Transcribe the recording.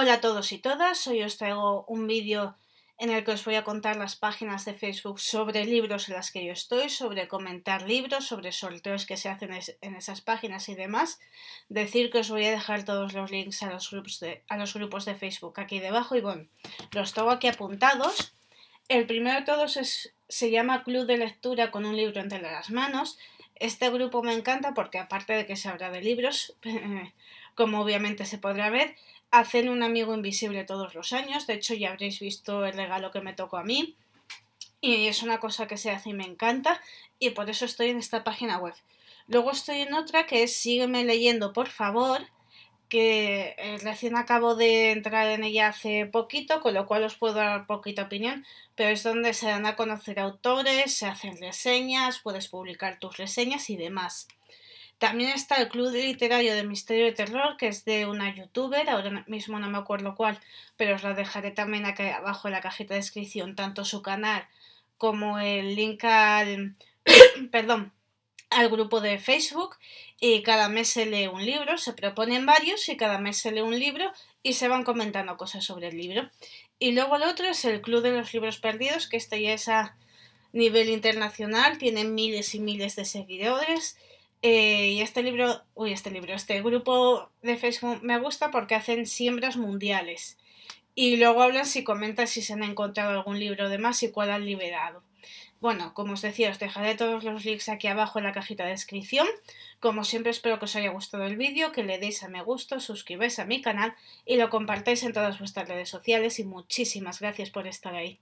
Hola a todos y todas, hoy os traigo un vídeo en el que os voy a contar las páginas de Facebook sobre libros en las que yo estoy, sobre comentar libros, sobre sorteos que se hacen en esas páginas y demás. Decir que os voy a dejar todos los links a los grupos de, a los grupos de Facebook aquí debajo y bueno, los tengo aquí apuntados. El primero de todos se llama Club de Lectura con un libro entre las manos. Este grupo me encanta porque aparte de que se habla de libros, como obviamente se podrá ver, hacen un amigo invisible todos los años. De hecho, ya habréis visto el regalo que me tocó a mí. Y es una cosa que se hace y me encanta. Y por eso estoy en esta página web. Luego estoy en otra que es Sígueme leyendo, por favor, que eh, recién acabo de entrar en ella hace poquito, con lo cual os puedo dar poquita opinión, pero es donde se dan a conocer autores, se hacen reseñas, puedes publicar tus reseñas y demás. También está el Club Literario de Misterio y Terror, que es de una youtuber, ahora mismo no me acuerdo cuál, pero os la dejaré también aquí abajo en la cajita de descripción, tanto su canal como el link al... perdón, al grupo de Facebook y cada mes se lee un libro, se proponen varios y cada mes se lee un libro y se van comentando cosas sobre el libro. Y luego el otro es el Club de los Libros Perdidos, que este ya es a nivel internacional, tiene miles y miles de seguidores. Eh, y este libro, uy, este libro, este grupo de Facebook me gusta porque hacen siembras mundiales y luego hablan si comentan si se han encontrado algún libro de más y cuál han liberado. Bueno, como os decía, os dejaré todos los links aquí abajo en la cajita de descripción. Como siempre espero que os haya gustado el vídeo, que le deis a me gusto, suscribáis a mi canal y lo compartáis en todas vuestras redes sociales y muchísimas gracias por estar ahí.